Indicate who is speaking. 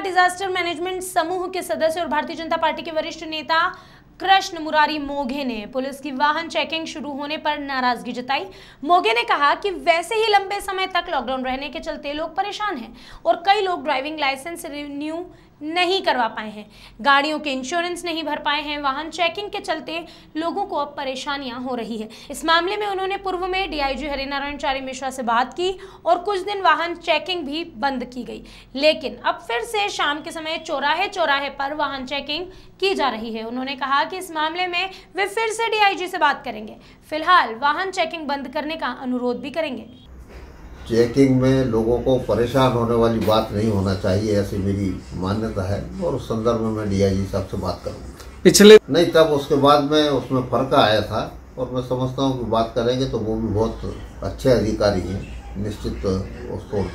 Speaker 1: जिला disaster management समूह के सदस्य और भारतीय जनता पार्टी के वरिष्ठ नेता कृष्ण मुरारी मोघे ने पुलिस की वाहन चेकिंग शुरू होने पर नाराजगी जताई मोघे ने कहा कि वैसे ही लंबे समय तक लॉकडाउन रहने के चलते लोग परेशान हैं और कई लोग ड्राइविंग लाइसेंस रिन्यू नहीं करवा पाए हैं गाड़ियों के इंश्योरेंस नहीं भर पाए हैं वाहन चेकिंग के चलते लोगों को अब परेशानियां हो रही है इस मामले में उन्होंने पूर्व में डीआईजी चारी मिश्रा से बात की और कुछ दिन वाहन चेकिंग भी बंद की गई लेकिन अब फिर से शाम के समय चौराहे चौराहे पर वाहन चेकिंग की जा रही है उन्होंने कहा कि इस मामले में वे फिर से डी से बात करेंगे फिलहाल वाहन चेकिंग बंद करने का अनुरोध भी करेंगे
Speaker 2: चेकिंग में लोगों को परेशान होने वाली बात नहीं होना चाहिए ऐसी मेरी मान्यता है और उस संदर्भ में मैं डीआईजी साहब से बात करूँगा पिछले नहीं तब उसके बाद में उसमें फर्क आया था और मैं समझता हूँ कि बात करेंगे तो वो भी बहुत अच्छे अधिकारी हैं निश्चित उसको